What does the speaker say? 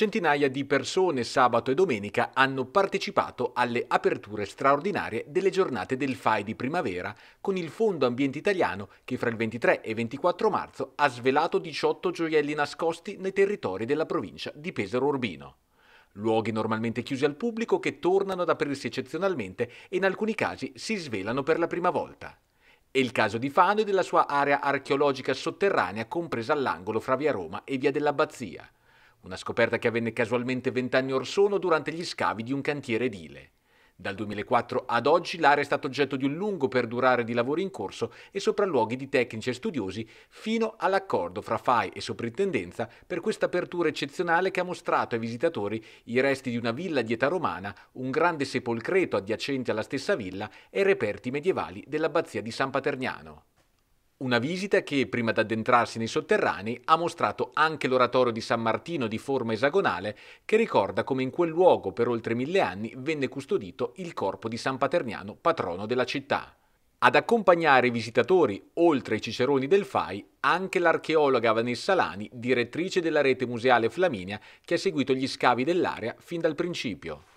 Centinaia di persone sabato e domenica hanno partecipato alle aperture straordinarie delle giornate del FAI di primavera con il Fondo Ambiente Italiano che fra il 23 e 24 marzo ha svelato 18 gioielli nascosti nei territori della provincia di Pesaro Urbino. Luoghi normalmente chiusi al pubblico che tornano ad aprirsi eccezionalmente e in alcuni casi si svelano per la prima volta. È il caso di Fano e della sua area archeologica sotterranea compresa all'angolo fra via Roma e via dell'Abbazia. Una scoperta che avvenne casualmente vent'anni or sono durante gli scavi di un cantiere edile. Dal 2004 ad oggi l'area è stata oggetto di un lungo perdurare di lavori in corso e sopralluoghi di tecnici e studiosi fino all'accordo fra FAI e soprintendenza per questa apertura eccezionale che ha mostrato ai visitatori i resti di una villa di età romana, un grande sepolcreto adiacente alla stessa villa e reperti medievali dell'abbazia di San Paterniano. Una visita che, prima di addentrarsi nei sotterranei, ha mostrato anche l'oratorio di San Martino di forma esagonale che ricorda come in quel luogo per oltre mille anni venne custodito il corpo di San Paterniano, patrono della città. Ad accompagnare i visitatori, oltre ai ciceroni del FAI, anche l'archeologa Vanessa Lani, direttrice della rete museale Flaminia, che ha seguito gli scavi dell'area fin dal principio.